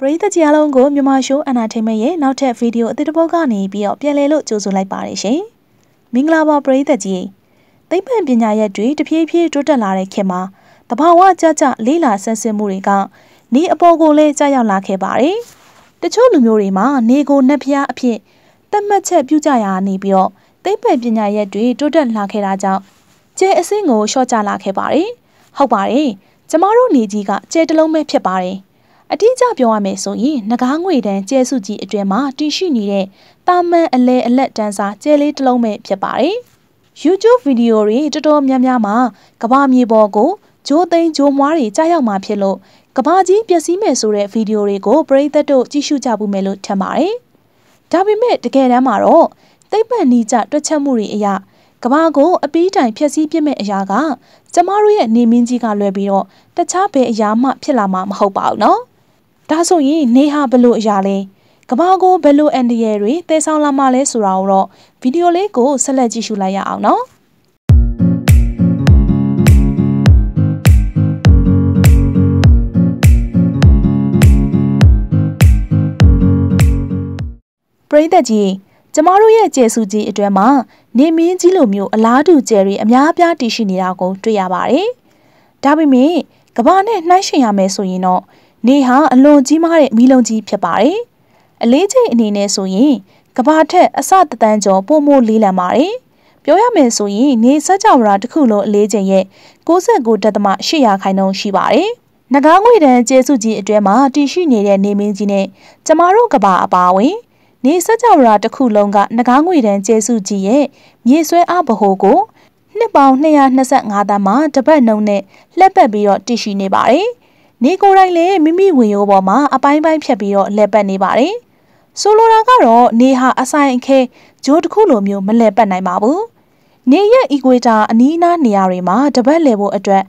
ပရိသတ်ကြီးအားလုံးကိုမြန်မာရှိုး Entertainment ရဲ့နောက်ထပ်ဗီဒီယိုအသစ်တစ်ပုဒ်ကနေပြီးတော့ပြန်လည်လို့ကြိုဆိုလိုက်ပါတယ်ရှင်။မင်္ဂလာပါပရိသတ်ကြီး။သိပ္ပံပညာရပ်တွေတဖြည်းဖြည်းတိုးတက်လာတဲ့ခေတ်မှာတဘာဝကြကြလေးလာဆန်းစစ်မှုတွေကနေအပေါ်ကိုလည်းကြားရောက်လာခဲ့ပါတယ်။တချို့လူမျိုးတွေမှာနေကိုနှက်ဖျားအဖြစ်တတ်မှတ်ချက်ပြုကြရာနေပြီးတော့သိပ္ပံပညာရပ်တွေတိုးတက်လာခဲ့တာကြောင့်ကျဲအဆင့်ကိုလျှော့ချလာခဲ့ပါတယ်။ဟုတ်ပါတယ်။ကျမတို့နေကြီးကကျဲတလုံးပဲဖြစ်ပါတယ်။အတိအကျပြောရမယ်ဆိုရင်ငကားငွေတန်းကျဲစုကြီးအတွင်မှာတင်ရှိနေတဲ့တာမန်အလဲအလက်တန်းစာကျဲလေးတစ်လုံးပဲဖြစ်ပါတယ်။ YouTube ဗီဒီယိုတွေတော်တော်များများမှာကဘာမြေပေါ်ကိုဂျိုးသိန်းဂျိုးမွားတွေကြားရောက်มาဖြစ်လို့ကဘာကြီးပျက်စီးမယ်ဆိုတဲ့ဗီဒီယိုတွေကိုပရိသတ်တို့ကြည့်ရှုကြဖို့မယ်လို့ထင်ပါတယ်။ဒါပေမဲ့တကယ်တမ်းမှာတော့သိပ္ပံနီးကျတွက်ချက်မှုတွေအရကဘာကို အပီးတိုင်ဖျက်ဆီးပြစ်မဲ့အရာကကျမတို့ရဲ့နေမင်းကြီးကလွဲပြီးတော့တခြားဘယ်အရာမှ ဖြစ်လာမှာမဟုတ်ပါဘူးနော်။ဒါဆိုရင်နေဟာဘလို့အရာလဲကဘာကိုဘလို့အန်ဒီရယ်တွေတဲဆောင်လာမှလဲဆိုတာကိုတော့ဗီဒီယိုလေးကိုဆက်လက်ကြည့်ရှုလိုက်ရအောင်နော်ပရိသတ်ကြီးကျမတို့ရဲ့ကျဲစုကြီးအတွဲမှာနေမင်းကြီးလိုမျိုးအလားတူကျယ်တွေအများအပြားတည်ရှိနေတာကိုတွေ့ရပါတယ်။ဒါပေမဲ့ကဘာနဲ့နှိုင်းယှဉ်ရမယ်ဆိုရင်တော့နေဟာအလွန်ကြီးမားတဲ့မီးလုံးကြီးဖြစ်ပါတယ်။အလေးချိန်အနေနဲ့ဆိုရင်ကဘာထက်အစတတန်းကျော်ပိုမိုလေးလံပါတယ်။ပြောရမယ်ဆိုရင်နေစကြဝဠာတစ်ခုလုံးအလေးချိန်ရဲ့69.8%ခိုင်နှုန်းရှိပါတယ်။၎င်းငွေတန်းကျေစုကြီးအတွဲမှာတည်ရှိနေတဲ့နေမင်းကြီးနဲ့ကျမတို့ကဘာအပါအဝင်နေစကြဝဠာတစ်ခုလုံးက၎င်းငွေတန်းကျေစုကြီးရဲ့မြေဆွဲအားဗဟိုကိုနှစ်ပေါင်း225သန်းမှာတပတ်နှုန်းနဲ့လှက်ပတ်ပြီးတော့တည်ရှိနေပါတယ်။နေကိုယ်တိုင်လည်းမိမိဝင်ရိုးပေါ်မှာအပိုင်းပိုင်းဖြတ်ပြီးတော့လဲပတ်နေပါတယ်။ဆိုလိုတာကတော့နေဟာအဆိုင်အခဲဂျိုးတစ်ခုလိုမျိုးမလဲပတ်နိုင်ပါဘူး။နေရဲ့ equator အနီးအနားနေရာတွေမှာတပတ်လဲဖို့အတွက်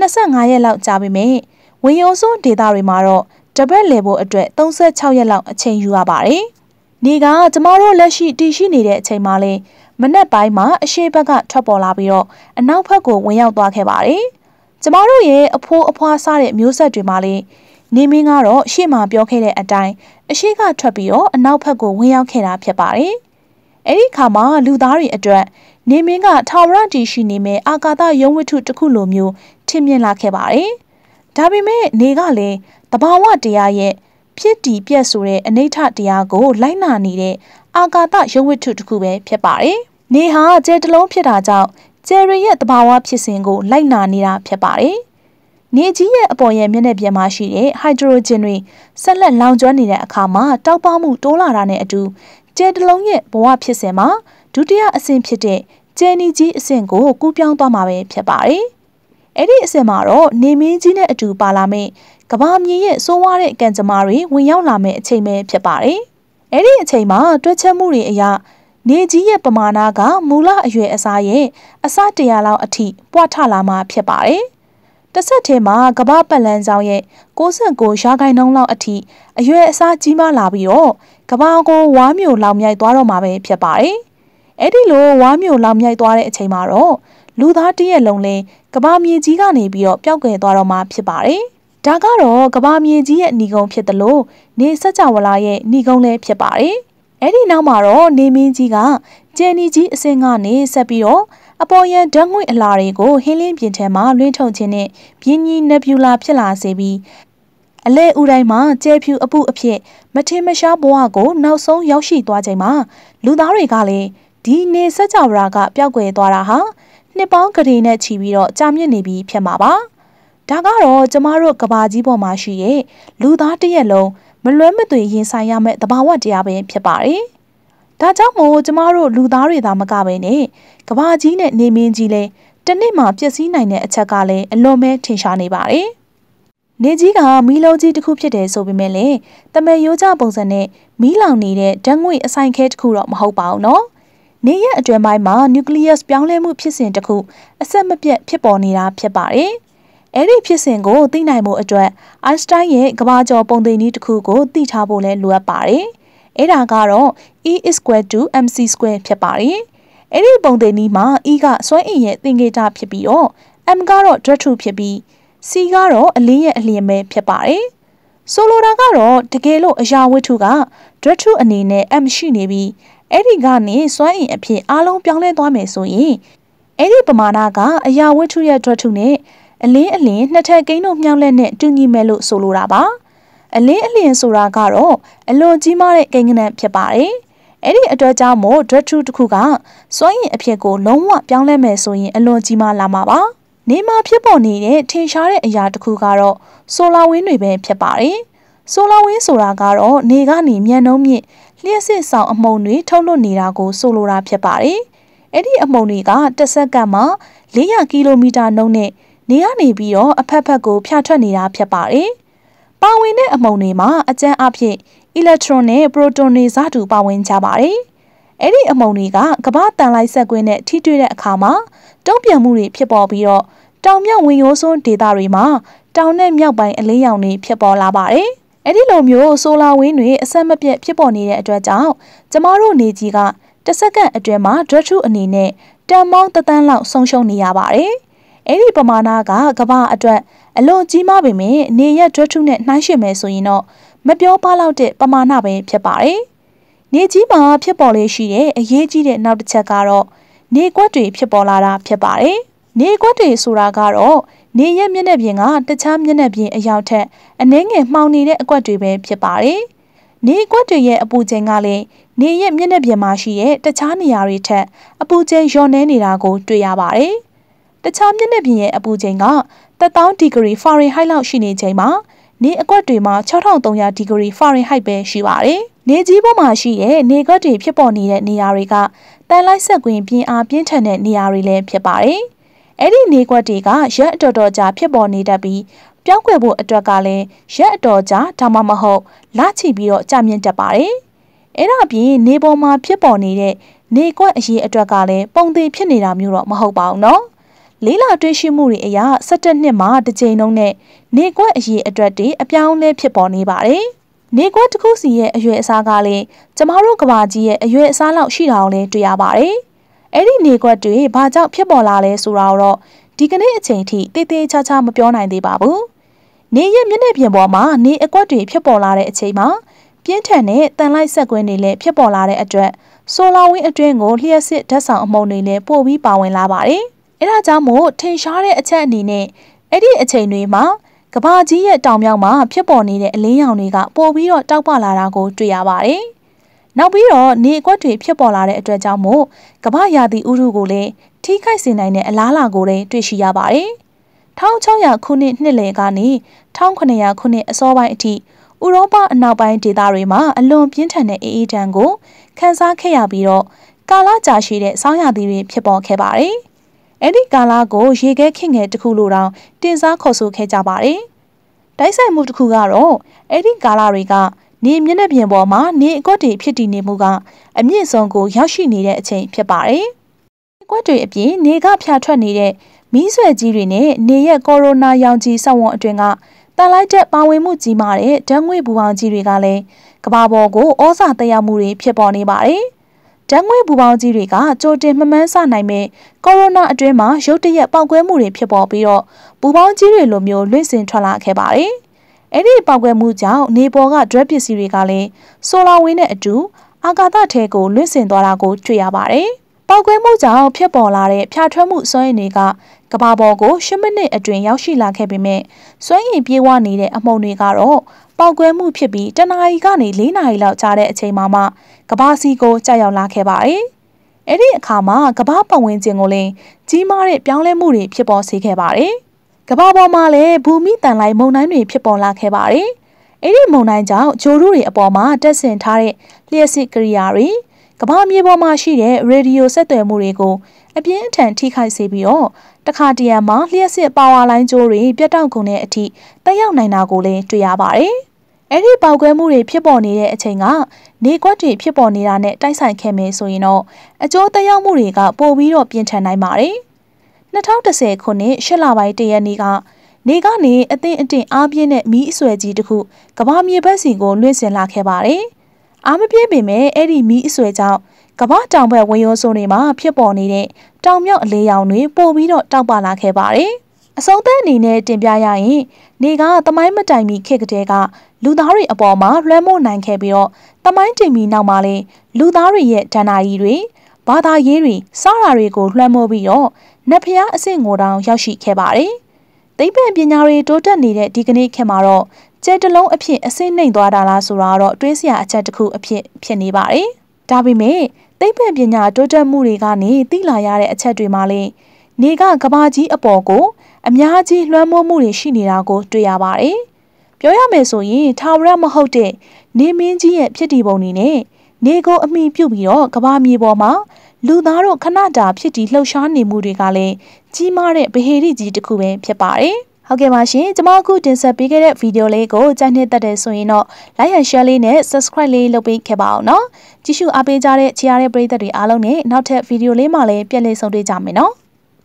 25ရက်လောက်ကြာပြီမြင့်ဝင်ရိုးစွန်းဒေတာတွေမှာတော့တပတ်လဲဖို့အတွက်36ရက်လောက်အချိန်ယူရပါတယ်။နေကကျမတို့လက်ရှိတည်ရှိနေတဲ့အချိန်မှာလဲမနက်ပိုင်းမှာအရှေ့ဘက်ကထွက်ပေါ်လာပြီးတော့အနောက်ဘက်ကိုဝင်ရောက်သွားခဲ့ပါတယ်။ကျမတို့ရဲ့အဖိုးအဖွားစားတဲ့မျိုးဆက်တွေမှာလည်းနေမင်းကတော့ရှေ့မှာပြောခဲ့တဲ့အတိုင်းအရှိကထွက်ပြီးတော့အနောက်ဘက်ကိုဝင်ရောက်ခဲ့တာဖြစ်ပါတယ်။အဲဒီခါမှာလူသားတွေအတွက်နေမင်းကထာဝရတည်ရှိနေမဲ့အာကာသယုံဝတ္ထုတစ်ခုလိုမျိုးထင်မြင်လာခဲ့ပါတယ်။ဒါပေမဲ့နေကလည်းတဘာဝတရားရဲ့ဖြစ်တည်ပြက်ဆိုတဲ့အနိဋ္ဌတရားကို လိုက်နာနေတဲ့အာကာသယုံဝတ္ထုတစ်ခုပဲဖြစ်ပါတယ်။နေဟာကျဲတလုံးဖြစ်တာကြောင့်ကျယ်ရီရဲ့တဘာဝဖြစ်စဉ်ကိုလိုက်နာနေတာဖြစ်ပါတယ်။နေကြီးရဲ့အပေါ်ရဲ့မျက်နှာပြင်မှာရှိတဲ့ဟိုက်ဒရိုဂျင်တွေဆက်လက်လောင်ကျွမ်းနေတဲ့အခါမှာတောက်ပမှုတိုးလာတာနဲ့အတူကျယ်တလုံးရဲ့ဘဝဖြစ်စဉ်မှာဒုတိယအဆင့်ဖြစ်တဲ့ကျယ်နီကြီးအဆင့်ကိုကူးပြောင်းသွားမှာပဲဖြစ်ပါတယ်။အဲ့ဒီအဆင့်မှာတော့နေမင်းကြီးနဲ့အတူပါလာမယ့်ကဘာမြေရဲ့စိုးဝါးတဲ့ကံကြမ္မာတွေဝင်ရောက်လာမယ့်အချိန်ပဲဖြစ်ပါတယ်။အဲ့ဒီအချိန်မှာတွက်ချက်မှုတွေအရာနေကြီးရဲ့ပမာဏကမူလအရွယ်အစားရဲ့အစ100လောက်အထိပွားထလာမှာဖြစ်ပါတယ်။တစ်ဆက်တည်းမှာကမ္ဘာပတ်လမ်းကြောင်းရဲ့69ရာခိုင်နှုန်းလောက်အထိအရွယ်အစားကြီးမားလာပြီးတော့ကမ္ဘာကိုဝါမျိုးလောင်မြိုက်သွားတော့မှာပဲဖြစ်ပါတယ်။အဲ့ဒီလိုဝါမျိုးလောင်မြိုက်သွားတဲ့အချိန်မှာတော့လူသားတရက်လုံးလဲကမ္ဘာမြေကြီးကနေပြီးတော့ပျောက်ကွယ်သွားတော့မှာဖြစ်ပါတယ်။ဒါကတော့ကမ္ဘာမြေကြီးရဲ့ဏီကုံဖြစ်တယ်လို့နေစัจ java ရဲ့ဏီကုံလည်းဖြစ်ပါတယ်။အဲ့ဒီနောက်မှာတော့နေမင်းကြီးကကျန်နီကြီးအစင်ကနေဆက်ပြီးတော့အပေါ်ယံဓာတ်ငွေ့အလာတွေကိုဟင်းလင်းပြင်ထဲမှာလွှင့်ထုတ်ခြင်းနဲ့ပြင်းကြီးနက်ပြူလာဖြစ်လာစေပြီးအလဲဦးတိုင်းမှာကျဲဖြူအပုအဖြစ် မထင်မရှားဘဝကိုနောက်ဆုံးရောက်ရှိသွားချိန်မှာလူသားတွေကလည်းဒီနေစကြဝဠာကပျောက်ကွယ်သွားတာဟာနှစ်ပေါင်းကလေးနဲ့ချီပြီးတော့ကြာမြင့်နေပြီဖြစ်မှာပါဒါကတော့ကျမတို့ကဘာကြီးပေါ်မှာရှိရဲ့လူသားတစ်ရက်လုံးမလွဲမသွေရင်ဆိုင်ရမယ့်သဘာဝတရားပဲဖြစ်ပါတယ်။ဒါကြောင့်မို့ကျမတို့လူသားတွေသာမကပဲနဲ့ကဘာကြီးနဲ့နေမင်းကြီးလဲတနေ့မှာပျက်စီးနိုင်တဲ့အချက်ကလည်းအလွန်ပဲထင်ရှားနေပါတယ်။နေကြီးကမီးလုံးကြီးတစ်ခုဖြစ်တယ်ဆိုပေမဲ့လည်းတမယ်ရိုးကြပုံစံနဲ့မီးလောင်နေတဲ့ဓာတ်ငွေ့အဆိုင်ခဲတစ်ခုတော့မဟုတ်ပါဘူးနော်။နေရဲ့အတွင်ပိုင်းမှာ nucleus ပြောင်းလဲမှုဖြစ်စဉ်တစ်ခုအဆက်မပြတ်ဖြစ်ပေါ်နေတာဖြစ်ပါတယ်။အဲ့ဒီဖြစ်စဉ်ကိုသိနိုင်မှုအတွက်အိုင်စတိုင်းရဲ့ကမ္ဘာကျော်ပုံသေနည်းတစ်ခုကိုသိထားဖို့လည်းလိုအပ်ပါတယ်။အဲ့ဒါကတော့ e = mc square ဖြစ်ပါတယ်။အဲ့ဒီပုံသေနည်းမှာ e ကစွမ်းအင်ရဲ့သင်္ကေတဖြစ်ပြီးတော့ m ကတော့ drug ထုဖြစ်ပြီး c ကတော့အလင်းရဲ့အလျင်ပဲဖြစ်ပါတယ်။ဆိုလိုတာကတော့တကယ်လို့အရာဝတ္ထုက drug ထုအနေနဲ့ m ရှိနေပြီးအဲ့ဒီကနေစွမ်းအင်အဖြစ်အလုံးပြောင်းလဲသွားမယ်ဆိုရင်အဲ့ဒီပမာဏကအရာဝတ္ထုရဲ့ drug ထုနဲ့အလင်းအလင်းနှစ်ထပ်ကိန်းတို့မြောက်လက်နဲ့တူညီမယ်လို့ဆိုလိုတာပါ အလင်းအလင်းဆိုတာကတော့အလွန်ကြီးမားတဲ့ကိန်းဂဏန်းဖြစ်ပါတယ်အဲ့ဒီအတွက်ကြောင့်မို့ dread true တစ်ခုကစွန့်ရင်အဖြစ်ကိုလုံးဝပြောင်းလဲမယ်ဆိုရင် အလွန်ကြီးမားလာမှာပါ နေမှာဖြစ်ပေါ်နေတဲ့ထင်ရှားတဲ့အရာတစ်ခုကတော့ဆိုလာဝင်းတွေပဲဖြစ်ပါတယ်ဆိုလာဝင်းဆိုတာကတော့နေကနေမြန်နှုံးမြင့်လျှက်စစ်ဆောင်အမုံတွေ ထုတ်လွှတ်နေတာကို ဆိုလိုတာဖြစ်ပါတယ်အဲ့ဒီအမုံတွေကတစ်စက္ကန့်မှာ400ကီလိုမီတာနှုန်းနဲ့နေရနေပြီးတော့အဖက်ဖက်ကိုဖြာထွက်နေတာဖြစ်ပါတယ်။ပါဝင်တဲ့အမှုန်တွေမှာ အကျန်းအဖြစ်အီလက်ထရွန်နဲ့ပရိုတွန်တွေစတူပါဝင်ကြပါတယ်။အဲ့ဒီအမှုန်တွေကကမ္ဘာတန်လိုက်ဆက်ကွင်းနဲ့ထိတွေ့တဲ့အခါမှာတုံ့ပြန်မှုတွေဖြစ်ပေါ်ပြီးတော့တောင်မြောက်ဝင်ရိုးစွန်းဒေသတွေမှာတောင်နဲ့မြောက်ပိုင်းအလင်းရောင်တွေဖြစ်ပေါ်လာပါတယ်။အဲ့ဒီလိုမျိုးဆိုလာဝင်းတွေအဆက်မပြတ်ဖြစ်ပေါ်နေတဲ့အတွက်ကြောင့်ကျမတို့နေကြီးကတစ်စက္ကန့်အတွင်းမှာ Dreadful အနေနဲ့တန်ပေါင်းတသန်းလောက်ဆုံးရှုံးနေရပါတယ်အဲ့ဒီပမာဏကကမ္ဘာအတွက်အလွန်ကြီးမားပေမဲ့နေရက်ဒွတ်ထုနဲ့နှိုင်းယှဉ်မယ်ဆိုရင်တော့မပြောပါလောက်တဲ့ပမာဏပဲဖြစ်ပါတယ်။နေကြီးမှာဖြစ်ပေါ်လေရှိတဲ့အရေးကြီးတဲ့နောက်တစ်ချက်ကတော့နေကွက်တွေဖြစ်ပေါ်လာတာဖြစ်ပါတယ်။နေကွက်တွေဆိုတာက တော့နေရက်မျက်နှာပြင်ကတခြားမျက်နှာပြင်အရောက်ထက်အနည်းငယ်မှောင်နေတဲ့အကွက်တွေပဲဖြစ်ပါတယ်။နေကွက်တွေရဲ့အပူချိန်ကလည်းနေရက်မျက်နှာပြင်မှာရှိတဲ့တခြားနေရာတွေထက်အပူချိန်လျော့နေနေတာကိုတွေ့ရပါတယ်။တခြားမျက်နှာပြင်ရဲ့အပူချိန်က3000ဒီဂရီဖာရင်ဟိုက်လောက်ရှိနေချိန်မှာနေအကွက်တွေမှာ6300ဒီဂရီဖာရင်ဟိုက်ပဲရှိပါတယ်။နေကြီးပေါ်မှာရှိတဲ့နေကွက်တွေဖြစ်ပေါ်နေတဲ့နေရာတွေကတန်လိုက်ဆက်ကွင်းပြင်းအားပြင်းထန်တဲ့နေရာတွေလည်းဖြစ်ပါတယ်။အဲ့ဒီနေကွက်တွေကရက်အတော်တော်ကြာဖြစ်ပေါ်နေတတ်ပြီးပြောင်းကွယ်ဖို့အတွက်ကလည်းရက်အတော်ကြာဒါမှမဟုတ်လချိပြီးတော့ကြာမြင့်တတ်ပါတယ်။အဲ့ဒါပြင်နေပေါ်မှာဖြစ်ပေါ်နေတဲ့နေကွက်အရေးအတွက်ကလည်းပုံသေးဖြစ်နေတာမျိုးတော့မဟုတ်ပါဘူးနော်။လေးလာတွေ့ရှိမှုတွေအရ17နှစ်မှာတစ်ကြိမ်လုံးနဲ့နေကွက်အရေအတွက်တွေအပြောင်းလဲဖြစ်ပေါ်နေပါတယ်။နေကွက်တစ်ခုစီရဲ့အရွယ်အစားကလည်းကျမတို့ကဘာကြီးရဲ့အရွယ်အစားလောက်ရှိတာကိုလည်းတွေ့ရပါတယ်။အဲ့ဒီနေကွက်တွေဘာကြောင့်ဖြစ်ပေါ်လာလဲဆိုတာတော့ဒီကနေ့အချိန်ထိတေးသေးချာချာမပြောနိုင်သေးပါဘူး။နေရဲ့မျက်နှာပြင်ပေါ်မှာနေအကွက်တွေဖြစ်ပေါ်လာတဲ့အချိန်မှာပြင်းထန်တဲ့တန်လိုက်ဆက်ကွင်းတွေလည်းဖြစ်ပေါ်လာတဲ့အတွက်ဆိုလာဝင်းအတွင်းကိုလျှက်စစ်ဓာတ်ဆောင်အမုံတွေလည်းပို့ပြီးပါဝင်လာပါတယ်အဲဒါကြောင့်မို့ထင်ရှားတဲ့အချက်အနေနဲ့အဲ့ဒီအချိန်တွေမှာကဘာကြီးရဲ့တောင်မြောက်မှာဖြစ်ပေါ်နေတဲ့အလင်းရောင်တွေကပိုပြီးတော့တောက်ပလာတာကိုတွေ့ရပါတယ်။နောက်ပြီးတော့နေအကွက်တွေဖြစ်ပေါ်လာတဲ့အတွက်ကြောင့်မို့ကဘာရာသီဥတုကိုလည်းထိခိုက်စေနိုင်တဲ့အလားအလာကိုလည်းတွေ့ရှိရပါတယ်။1600ခုနှစ်နှစ်လယ်ကနေ1900ခုနှစ်အစောပိုင်းအထိဥရောပအနောက်ပိုင်းဒေသတွေမှာအလွန်ပြင်းထန်တဲ့အေးအေးဒဏ်ကို ခံစားခဲ့ရပြီးတော့ကာလကြာရှည်တဲ့ဆောင်းရာသီတွေဖြစ်ပေါ်ခဲ့ပါတယ်။အဲ့ဒီကာလကို ရေခဲခင်ငယ်တစ်ခုလိုတောင်တင်စားခေါ်ဆိုခဲ့ကြပါတယ်။တိုက်ဆိုင်မှုတစ်ခုကတော့အဲ့ဒီကာလတွေကနေမျက်နှာပြင်ပေါ်မှာနေအကွက်တွေဖြစ်တည်နေမှုက အမြင့်ဆုံးကိုရောက်ရှိနေတဲ့အချိန်ဖြစ်ပါတယ်။အကွက်တွေအပြင်နေကဖြာထွက်နေတဲ့မီးဆွဲကြီးတွေနဲ့နေရဲ့ကိုရိုနာရောင်ခြည်ဆက်ဝန်အတွင်ကတန်လိုက်တဲ့ပါဝင်မှုကြီးမာတဲ့ဓာတ်ငွေ့ဘူပေါင်းကြီးတွေကလည်းကဘာပေါ်ကိုဩဇာသက်ရောက်မှုတွေဖြစ်ပေါ်နေပါတယ်။ဓာတ်ငွေ့ပူပေါင်းကြီးတွေကကြိုတင်မမှန်းဆနိုင်မဲ့ကိုရိုနာအတွင်းမှာရုတ်တရက်ပေါက်ကွဲမှုတွေဖြစ်ပေါ်ပြီးတော့ပူပေါင်းကြီးတွေလိုမျိုးလွင့်စင်ထွက်လာခဲ့ပါတယ်။အဲ့ဒီပေါက်ကွဲမှုကြောင့်နေပေါ်ကဒရက်ပစ္စည်းတွေကလည်းဆိုလာဝင်းနဲ့အတူအာကာသထဲကို လွင့်စင်သွားတာကိုတွေ့ရပါတယ်။ပေါက်ကွဲမှုကြောင့်ဖြစ်ပေါ်လာတဲ့ဖြာထွက်မှုစွမ်းအင်တွေကကဘာပေါ်ကို10မိနစ်အတွင်းရောက်ရှိလာခဲ့ပေမဲ့စွမ်းအင်ပြေးဝနေတဲ့အမှုန်တွေကတော့ပေါက်ကွဲမှုဖြစ်ပြီးတနာရီကနေ4နာရီလောက်ကြာတဲ့အချိန်မှာမှကဘာစီကိုကြာရောက်လာခဲ့ပါတယ်။အဲ့ဒီအခါမှာကဘာပတ်ဝန်းကျင်ကိုလည်းကြီးမားတဲ့ပြောင်းလဲမှုတွေဖြစ်ပေါ်စေခဲ့ပါတယ်။ကဘာပေါ်မှာလည်းဘူမိတန်လိုက်မုန်တိုင်းတွေ ဖြစ်ပေါ်လာခဲ့ပါတယ်။အဲ့ဒီမုန်တိုင်းကြောင့်ဂျိုရုတွေအပေါ်မှာတက်ဆင်ထားတဲ့လျှက်စစ်ကရိယာတွေကဘာမြေပေါ်မှာရှိတဲ့ရေဒီယိုဆက်သွယ်မှုတွေကိုအပြင်းအထန်ထိခိုက်စေပြီးတော့တခါတရံမှာလျှက်စစ်ပါဝါလိုင်းကြိုးတွေပြတ်တောက်ကုန်တဲ့အထိတက်ရောက်နိုင်တာကိုလည်းတွေ့ရပါတယ်။အဲ့ဒီပေါက်ကွဲမှုတွေဖြစ်ပေါ်နေတဲ့အချိန်ကနေကွက်တွေဖြစ်ပေါ်နေတာနဲ့တိုက်ဆိုင်ခဲ့မယ်ဆိုရင်တော့အကျိုးသက်ရောက်မှုတွေကပိုပြီးတော့ပြင်းထန်နိုင်ပါတယ်။2010ခုနှစ်ရှစ်လပိုင်းတရက်နေ့ကနေကနေအသင်းအတင်အားပြင်းတဲ့မီးအဆွဲကြီးတစ်ခုကဘာမြေဘက်စီကိုလွင့်စင်လာခဲ့ပါတယ်။အားမပြေပေမဲ့အဲ့ဒီမီးအဆွဲကြောင့်ကဘာတောင်ဘက်ဝေယောဆိုးတွေမှာဖြစ်ပေါ်နေတဲ့တောင်မြောက်အလေးရောင်တွေပိုပြီးတော့တောက်ပလာခဲ့ပါတယ်။အဆုံးသတ်အနေနဲ့တင်ပြရရင်နေက သမိုင်းမတိုင်မီခေတ်ကတည်းကလူသားတွေအပေါ်မှာလွှမ်းမိုးနိုင်ခဲ့ပြီးတော့သမိုင်းတင်ပြီးနောက်မှာလည်းလူသားတွေရဲ့ဒဏ္ဍာရီတွေဘာသာရေးတွေစတာတွေကို လွှမ်းမိုးပြီးတော့နတ်ဖျားအဆင့်ကိုတောင် ရောက်ရှိခဲ့ပါတယ်။သိပ္ပံပညာတွေတိုးတက်နေတဲ့ဒီကနေ့ခေတ်မှာတော့ကျဲတလုံးအဖြစ်အဆင့်နှိမ်သွားတာလားဆိုတာတော့တွေးစရာအချက်တစ်ခုအဖြစ်ဖြစ်နေပါတယ်။ဒါပေမဲ့သိပ္ပံပညာတိုးတက်မှုတွေကနေ သိလာရတဲ့အချက်တွေမှာလည်းနေကကဘာကြီးအပေါ်ကိုအများကြီးလွှမ်းမိုးမှုတွေရှိနေတာကို တွေ့ရပါတယ်။ပြောရမယ်ဆိုရင်ထာဝရမဟုတ်တဲ့နေမင်းကြီးရဲ့ဖြစ်တည်ပုံတွေနဲ့နေကိုအမိပြုတ်ပြီးတော့ကဘာမြေပေါ်မှာလူသားတို့ခဏတာဖြစ်တည်လှုပ်ရှားနေမှုတွေကလည်းကြီးမားတဲ့ဗဟေရီကြီးတစ်ခုပဲဖြစ်ပါတယ်။ဟုတ်ကဲ့ပါရှင်ကျွန်မအခုတင်ဆက်ပေးခဲ့တဲ့ဗီဒီယိုလေးကိုကြိုက်နှစ်သက်တယ်ဆိုရင်တော့ like and share လေးနဲ့ subscribe လေးလုပ်ပေးခဲ့ပါအောင်နော်ကြည့်ရှုအားပေးကြတဲ့ချီးရတဲ့ပရိသတ်တွေအားလုံးနဲ့နောက်ထပ်ဗီဒီယိုလေးမှာလည်းပြန်လည်ဆုံတွေ့ကြမယ်နော်